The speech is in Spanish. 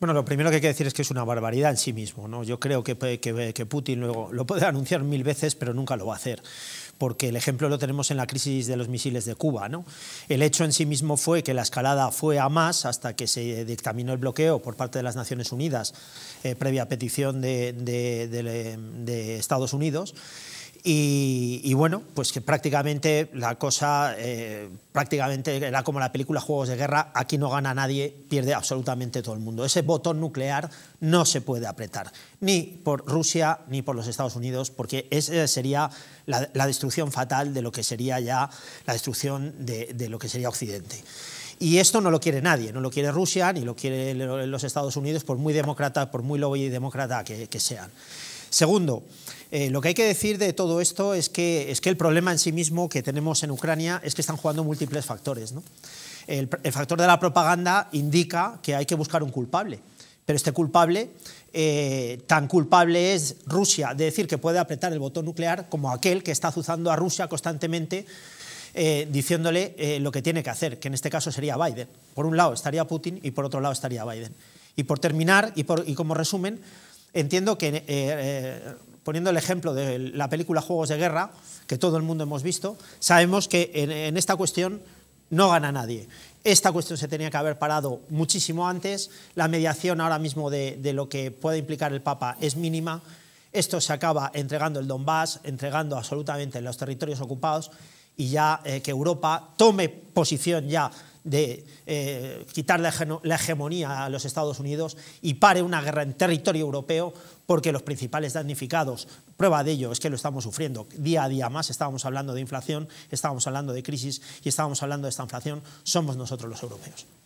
Bueno, lo primero que hay que decir es que es una barbaridad en sí mismo. ¿no? Yo creo que, que, Putin luego lo puede anunciar mil veces, pero nunca lo va a hacer, porque el ejemplo lo tenemos en la crisis de los misiles de Cuba. El hecho en sí mismo fue que la escalada fue a más hasta que se dictaminó el bloqueo por parte de las Naciones Unidas, eh, previa petición de, de Estados Unidos. Y, bueno, pues que prácticamente la cosa, eh, prácticamente era como la película Juegos de Guerra, aquí no gana nadie, pierde absolutamente todo el mundo. Ese botón nuclear no se puede apretar, ni por Rusia ni por los Estados Unidos, porque esa sería la, destrucción fatal de lo que sería ya la destrucción de, lo que sería Occidente. Y esto no lo quiere nadie, no lo quiere Rusia, ni lo quiere los Estados Unidos, por muy demócrata, por muy lobby demócrata que sean. Segundo, eh, lo que hay que decir de todo esto es que, es que el problema en sí mismo que tenemos en Ucrania es que están jugando múltiples factores. El, factor de la propaganda indica que hay que buscar un culpable, pero este culpable, eh, tan culpable es Rusia de decir que puede apretar el botón nuclear como aquel que está azuzando a Rusia constantemente eh, diciéndole lo que tiene que hacer, que en este caso sería Biden. Por un lado estaría Putin y por otro lado estaría Biden. Y por terminar, y como resumen, entiendo que, eh, eh, poniendo el ejemplo de la película Juegos de Guerra, que todo el mundo hemos visto, sabemos que en, esta cuestión no gana nadie. Esta cuestión se tenía que haber parado muchísimo antes, la mediación ahora mismo de, lo que puede implicar el Papa es mínima, esto se acaba entregando el Donbass, entregando absolutamente los territorios ocupados y ya eh, que Europa tome posición ya de eh, quitar la, hegemonía a los Estados Unidos y pare una guerra en territorio europeo porque los principales damnificados, prueba de ello es que lo estamos sufriendo día a día más, estábamos hablando de inflación, estábamos hablando de crisis y estábamos hablando de esta inflación, somos nosotros los europeos.